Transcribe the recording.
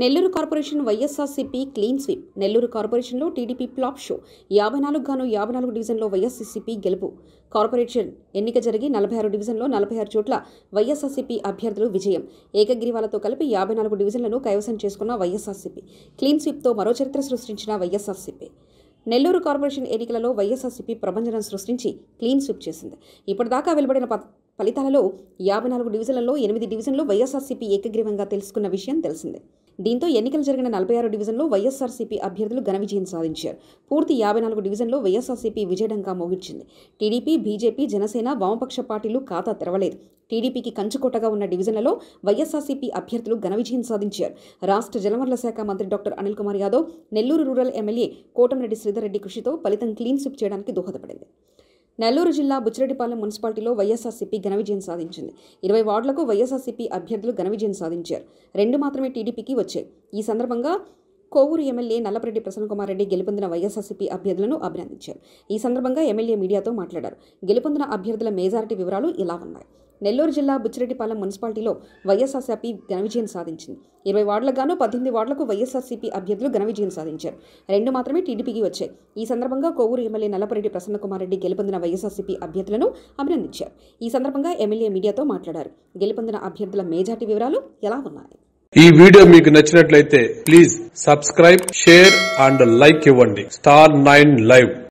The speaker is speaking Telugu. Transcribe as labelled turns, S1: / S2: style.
S1: Nellore corporation YSRCP clean sweep Nellore కార్పొరేషన్లో టీడీపీ ప్లాప్ షో యాభై నాలుగు గాను యాభై నాలుగు డివిజన్లో వైఎస్సీసీపీ గెలుపు కార్పొరేషన్ ఎన్నిక జరిగి నలభై ఆరు డివిజన్లో నలభై ఆరు చోట్ల వైఎస్ఆర్సీపీ అభ్యర్థులు విజయం ఏకగ్రీవాలతో కలిపి యాభై నాలుగు డివిజన్లను కైవసం చేసుకున్న వైఎస్ఆర్సీపీ క్లీన్ స్వీప్తో మరో చరిత్ర సృష్టించిన వైఎస్ఆర్సీపీ నెల్లూరు కార్పొరేషన్ ఎన్నికలలో వైఎస్ఆర్సీపీ ప్రభంజనం సృష్టించి క్లీన్ స్వీప్ చేసింది ఇప్పటిదాకా వెలువడిన ఫలితాలలో యాభై నాలుగు డివిజన్లలో ఎనిమిది డివిజన్లు వైఎస్ఆర్సీపీ ఏకగ్రీవంగా తెలుసుకున్న విషయం తెలిసిందే దీంతో ఎన్నికలు జరిగిన నలభై ఆరు డివిజన్లో వైఎస్ఆర్సీపీ అభ్యర్థులు ఘన విజయం సాధించారు పూర్తి యాభై నాలుగు డివిజన్లో వైఎస్ఆర్సీపీ విజయడంగా మోగించింది టీడీపీ బీజేపీ జనసేన వామపక్ష పార్టీలు ఖాతా తెరవలేదు టీడీపీకి కంచుకోటగా ఉన్న డివిజన్లలో వైఎస్ఆర్సీపీ అభ్యర్థులు ఘన విజయం సాధించారు రాష్ట్ర జలవనరుల శాఖ మంత్రి doctor Anil Kumar Yadav Nellore rural MLA Kotamreddy Reddy కృషితో ఫలితం క్లీన్ స్విప్ చేయడానికి దోహదపడింది నెల్లూరు జిల్లా బుచ్చిరెడ్డిపాలెం మున్సిపాలిటీలో వైఎస్ఆర్సీపీ ఘన విజయం సాధించింది ఇరవై వార్డులకు వైఎస్ఆర్సీపీ అభ్యర్థులు ఘన విజయం సాధించారు రెండు మాత్రమే టీడీపీకి వచ్చాయి ఈ సందర్భంగా కోవూరు ఎమ్మెల్యే నల్లపరెడ్డి ప్రసన్నకుమారెడ్డి రెడ్డి గెలుపొందిన వైఎస్ఆర్సీపీ అభ్యర్థులను అభినందించారు ఈ సందర్భంగా ఎమ్మెల్యే మీడియాతో మాట్లాడారు గెలుపొందిన అభ్యర్థుల మెజారిటీ వివరాలు ఇలా ఉన్నాయి నెల్లూరు జిల్లా బుచ్చిరెడ్డిపాలెం మున్సిపాలిటీలో వైఎస్ఆర్సీపీ ఘన విజయం సాధించింది ఇరవై వార్డులకు గాను పద్దెనిమిది వార్డులకు వైఎస్ఆర్సీపీ అభ్యర్థులు ఘన విజయం సాధించారు రెండు మాత్రమే టీడీపీకి వచ్చాయి ఈ సందర్భంగా కోవూరు ఎమ్మెల్యే నల్లపరెడ్డి ప్రసన్నకుమారెడ్డి రెడ్డి గెలుపొందిన వైఎస్ఆర్సీపీ అభ్యర్థులను అభినందించారు ఈ సందర్భంగా ఎమ్మెల్యే మీడియాతో మాట్లాడారు గెలుపొందిన అభ్యర్థుల మేజార్టీ వివరాలు ఎలా ఉన్నాయి
S2: ఈ వీడియో మీకు నచ్చినట్లయితే please subscribe share and like ఇవ్వండి స్టార్ నైన్ లైవ్